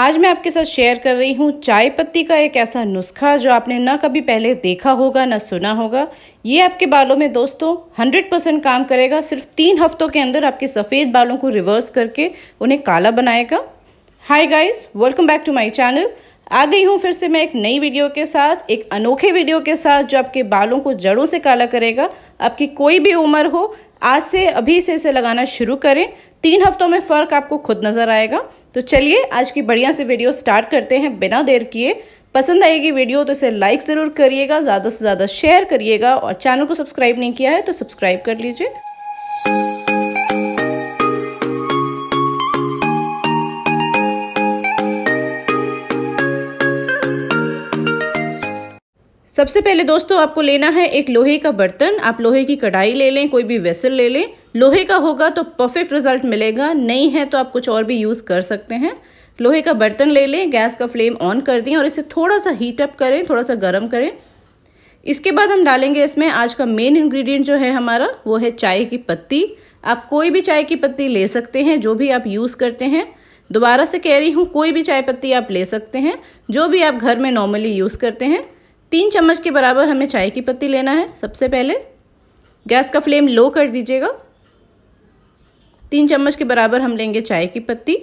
आज मैं आपके साथ शेयर कर रही हूँ चाय पत्ती का एक ऐसा नुस्खा जो आपने ना कभी पहले देखा होगा ना सुना होगा ये आपके बालों में दोस्तों 100 परसेंट काम करेगा सिर्फ तीन हफ्तों के अंदर आपके सफ़ेद बालों को रिवर्स करके उन्हें काला बनाएगा hi guys welcome back to my channel आ गई हूँ फिर से मैं एक नई वीडियो के साथ एक अनोखे वीडियो के साथ जो आपके बालों को जड़ों से काला करेगा आपकी कोई भी उम्र हो आज से अभी से इसे लगाना शुरू करें तीन हफ्तों में फ़र्क आपको खुद नज़र आएगा तो चलिए आज की बढ़िया से वीडियो स्टार्ट करते हैं बिना देर किए पसंद आएगी वीडियो तो इसे लाइक ज़रूर करिएगा ज़्यादा से ज़्यादा शेयर करिएगा और चैनल को सब्सक्राइब नहीं किया है तो सब्सक्राइब कर लीजिए सबसे पहले दोस्तों आपको लेना है एक लोहे का बर्तन आप लोहे की कढ़ाई ले लें कोई भी वेसल ले लें लोहे का होगा तो परफेक्ट रिजल्ट मिलेगा नहीं है तो आप कुछ और भी यूज़ कर सकते हैं लोहे का बर्तन ले लें गैस का फ्लेम ऑन कर दें और इसे थोड़ा सा हीट अप करें थोड़ा सा गर्म करें इसके बाद हम डालेंगे इसमें आज का मेन इन्ग्रीडियंट जो है हमारा वो है चाय की पत्ती आप कोई भी चाय की पत्ती ले सकते हैं जो भी आप यूज़ करते हैं दोबारा से कह रही हूँ कोई भी चाय पत्ती आप ले सकते हैं जो भी आप घर में नॉर्मली यूज़ करते हैं तीन चम्मच के बराबर हमें चाय की पत्ती लेना है सबसे पहले गैस का फ्लेम लो कर दीजिएगा तीन चम्मच के बराबर हम लेंगे चाय की पत्ती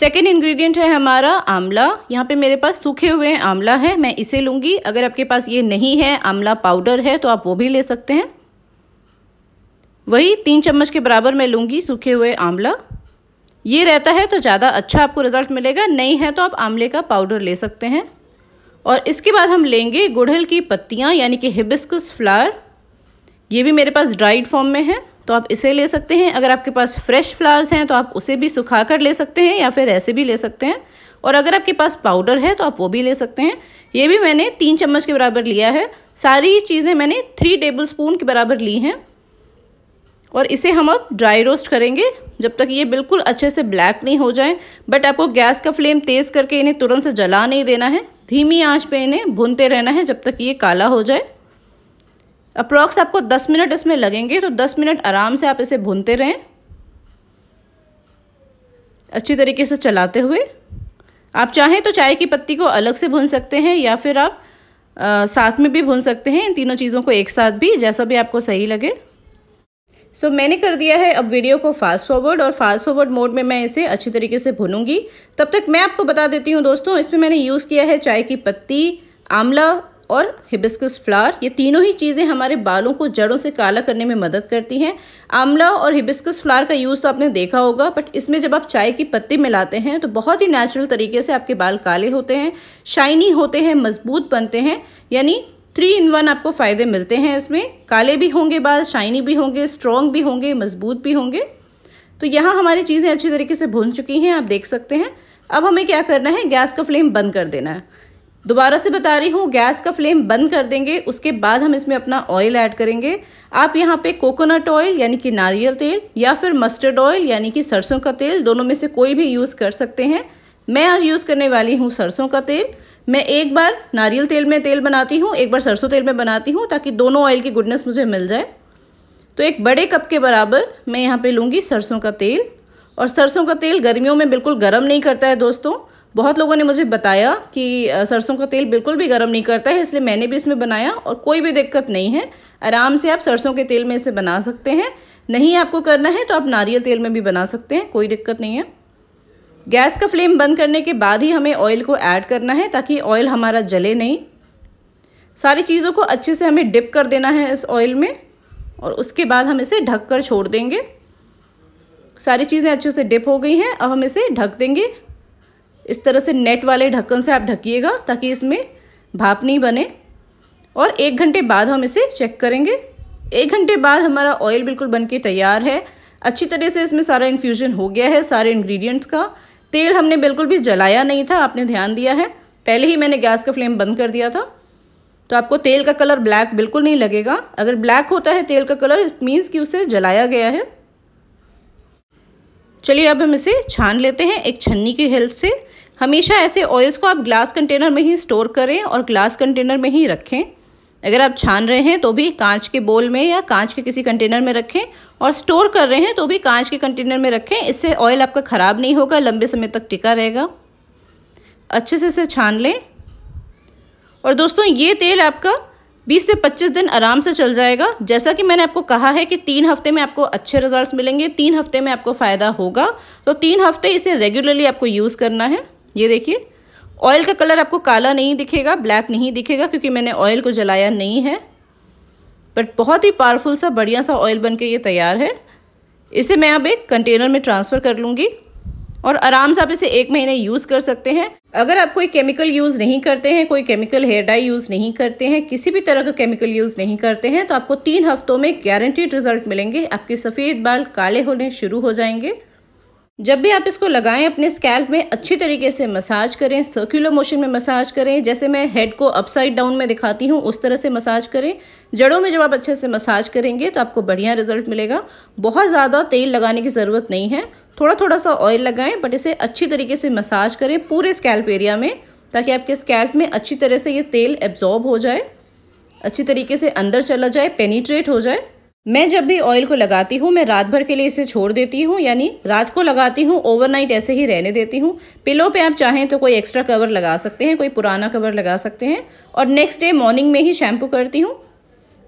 सेकेंड इंग्रेडिएंट है हमारा आंवला यहाँ पे मेरे पास सूखे हुए आंवला है मैं इसे लूँगी अगर आपके पास ये नहीं है आंवला पाउडर है तो आप वो भी ले सकते हैं वही तीन चम्मच के बराबर मैं लूँगी सूखे हुए आंवला ये रहता है तो ज़्यादा अच्छा आपको रिजल्ट मिलेगा नहीं है तो आप आंवले का पाउडर ले सकते हैं और इसके बाद हम लेंगे गुड़हल की पत्तियाँ यानी कि हिबिस्कस फ्लावर ये भी मेरे पास ड्राइड फॉर्म में है तो आप इसे ले सकते हैं अगर आपके पास फ्रेश फ्लावर्स हैं तो आप उसे भी सुखा कर ले सकते हैं या फिर ऐसे भी ले सकते हैं और अगर आपके पास पाउडर है तो आप वो भी ले सकते हैं ये भी मैंने तीन चम्मच के बराबर लिया है सारी चीज़ें मैंने थ्री टेबल स्पून के बराबर ली हैं और इसे हम अब ड्राई रोस्ट करेंगे जब तक ये बिल्कुल अच्छे से ब्लैक नहीं हो जाए बट आपको गैस का फ्लेम तेज़ करके इन्हें तुरंत से जला नहीं देना है धीमी आंच पे इन्हें भूनते रहना है जब तक ये काला हो जाए अप्रॉक्स आपको 10 मिनट इसमें लगेंगे तो 10 मिनट आराम से आप इसे भूनते रहें अच्छी तरीके से चलाते हुए आप चाहें तो चाय की पत्ती को अलग से भून सकते हैं या फिर आप आ, साथ में भी भून सकते हैं इन तीनों चीज़ों को एक साथ भी जैसा भी आपको सही लगे सो so, मैंने कर दिया है अब वीडियो को फास्ट फॉरवर्ड और फास्ट फॉरवर्ड मोड में मैं इसे अच्छी तरीके से भूनूंगी तब तक मैं आपको बता देती हूँ दोस्तों इसमें मैंने यूज़ किया है चाय की पत्ती आंवला और हिबिस्कस फ्लावर ये तीनों ही चीज़ें हमारे बालों को जड़ों से काला करने में मदद करती हैं आंवला और हिबिस्कस फ्लावर का यूज़ तो आपने देखा होगा बट इसमें जब आप चाय की पत्ती मिलाते हैं तो बहुत ही नेचुरल तरीके से आपके बाल काले होते हैं शाइनी होते हैं मजबूत बनते हैं यानी थ्री इन वन आपको फ़ायदे मिलते हैं इसमें काले भी होंगे बाल शाइनी भी होंगे स्ट्रॉन्ग भी होंगे मजबूत भी होंगे तो यहाँ हमारी चीज़ें अच्छी तरीके से भून चुकी हैं आप देख सकते हैं अब हमें क्या करना है गैस का फ्लेम बंद कर देना है दोबारा से बता रही हूँ गैस का फ्लेम बंद कर देंगे उसके बाद हम इसमें अपना ऑयल ऐड करेंगे आप यहाँ पे कोकोनट ऑयल यानी कि नारियल तेल या फिर मस्टर्ड ऑयल यानी कि सरसों का तेल दोनों में से कोई भी यूज़ कर सकते हैं मैं आज यूज़ करने वाली हूँ सरसों का तेल मैं एक बार नारियल तेल में तेल बनाती हूँ एक बार सरसों तेल में बनाती हूँ ताकि दोनों ऑयल की गुडनेस मुझे मिल जाए तो एक बड़े कप के बराबर मैं यहाँ पे लूँगी सरसों का तेल और सरसों का तेल गर्मियों में बिल्कुल गर्म नहीं करता है दोस्तों बहुत लोगों ने मुझे बताया कि सरसों का तेल बिल्कुल भी गर्म नहीं करता है इसलिए मैंने भी इसमें बनाया और कोई भी दिक्कत नहीं है आराम से आप सरसों के तेल में इसे बना सकते हैं नहीं आपको करना है तो आप नारियल तेल में भी बना सकते हैं कोई दिक्कत नहीं है गैस का फ्लेम बंद करने के बाद ही हमें ऑयल को ऐड करना है ताकि ऑयल हमारा जले नहीं सारी चीज़ों को अच्छे से हमें डिप कर देना है इस ऑयल में और उसके बाद हम इसे ढक कर छोड़ देंगे सारी चीज़ें अच्छे से डिप हो गई हैं अब हम इसे ढक देंगे इस तरह से नेट वाले ढक्कन से आप ढकीयेगा ताकि इसमें भाप नहीं बने और एक घंटे बाद हम इसे चेक करेंगे एक घंटे बाद हमारा ऑयल बिल्कुल बनके तैयार है अच्छी तरह से इसमें सारा इन्फ्यूजन हो गया है सारे इंग्रेडिएंट्स का तेल हमने बिल्कुल भी जलाया नहीं था आपने ध्यान दिया है पहले ही मैंने गैस का फ्लेम बंद कर दिया था तो आपको तेल का कलर ब्लैक बिल्कुल नहीं लगेगा अगर ब्लैक होता है तेल का कलर इट मीन्स कि उसे जलाया गया है चलिए अब हम इसे छान लेते हैं एक छन्नी की हेल्प से हमेशा ऐसे ऑयल्स को आप ग्लास कंटेनर में ही स्टोर करें और ग्लास कंटेनर में ही रखें अगर आप छान रहे हैं तो भी कांच के बोल में या कांच के किसी कंटेनर में रखें और स्टोर कर रहे हैं तो भी कांच के कंटेनर में रखें इससे ऑयल आपका ख़राब नहीं होगा लंबे समय तक टिका रहेगा अच्छे से इसे छान लें और दोस्तों ये तेल आपका 20 से 25 दिन आराम से चल जाएगा जैसा कि मैंने आपको कहा है कि तीन हफ्ते में आपको अच्छे रिजल्ट्स मिलेंगे तीन हफ्ते में आपको फ़ायदा होगा तो तीन हफ्ते इसे रेगुलरली आपको यूज़ करना है ये देखिए ऑयल का कलर आपको काला नहीं दिखेगा ब्लैक नहीं दिखेगा क्योंकि मैंने ऑयल को जलाया नहीं है बट बहुत ही पावरफुल सा बढ़िया सा ऑयल बन के ये तैयार है इसे मैं अब एक कंटेनर में ट्रांसफ़र कर लूँगी और आराम से आप इसे एक महीने यूज़ कर सकते हैं अगर आप कोई केमिकल यूज़ नहीं करते हैं कोई केमिकल हेयर डाई यूज़ नहीं करते हैं किसी भी तरह का केमिकल यूज़ नहीं करते हैं तो आपको तीन हफ्तों में गारंटीड रिजल्ट मिलेंगे आपके सफ़ेद बाल काले होने शुरू हो जाएंगे जब भी आप इसको लगाएं अपने स्कैल्प में अच्छी तरीके से मसाज करें सर्कुलर मोशन में मसाज करें जैसे मैं हेड को अपसाइड डाउन में दिखाती हूँ उस तरह से मसाज करें जड़ों में जब आप अच्छे से मसाज करेंगे तो आपको बढ़िया रिजल्ट मिलेगा बहुत ज़्यादा तेल लगाने की ज़रूरत नहीं है थोड़ा थोड़ा सा ऑयल लगाएं बट इसे अच्छी तरीके से मसाज करें पूरे स्कैल्प एरिया में ताकि आपके स्कैल्प में अच्छी तरह से ये तेल एब्जॉर्ब हो जाए अच्छी तरीके से अंदर चला जाए पेनीट्रेट हो जाए मैं जब भी ऑयल को लगाती हूँ मैं रात भर के लिए इसे छोड़ देती हूँ यानी रात को लगाती हूँ ओवरनाइट ऐसे ही रहने देती हूँ पिलो पे आप चाहें तो कोई एक्स्ट्रा कवर लगा सकते हैं कोई पुराना कवर लगा सकते हैं और नेक्स्ट डे मॉर्निंग में ही शैम्पू करती हूँ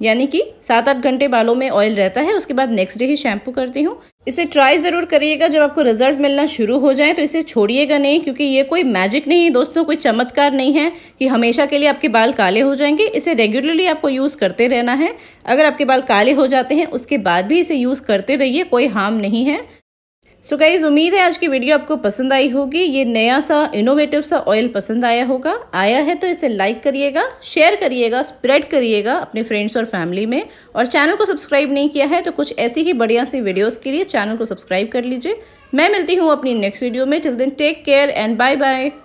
यानी कि सात आठ घंटे बालों में ऑयल रहता है उसके बाद नेक्स्ट डे ही शैम्पू करती हूँ इसे ट्राई ज़रूर करिएगा जब आपको रिजल्ट मिलना शुरू हो जाए तो इसे छोड़िएगा नहीं क्योंकि ये कोई मैजिक नहीं है दोस्तों कोई चमत्कार नहीं है कि हमेशा के लिए आपके बाल काले हो जाएंगे इसे रेगुलरली आपको यूज़ करते रहना है अगर आपके बाल काले हो जाते हैं उसके बाद भी इसे यूज़ करते रहिए कोई हार्म नहीं है सो गाइज उम्मीद है आज की वीडियो आपको पसंद आई होगी ये नया सा इनोवेटिव सा ऑयल पसंद आया होगा आया है तो इसे लाइक करिएगा शेयर करिएगा स्प्रेड करिएगा अपने फ्रेंड्स और फैमिली में और चैनल को सब्सक्राइब नहीं किया है तो कुछ ऐसी ही बढ़िया सी वीडियोज़ के लिए चैनल को सब्सक्राइब कर लीजिए मैं मिलती हूँ अपनी नेक्स्ट वीडियो में till then take care and bye bye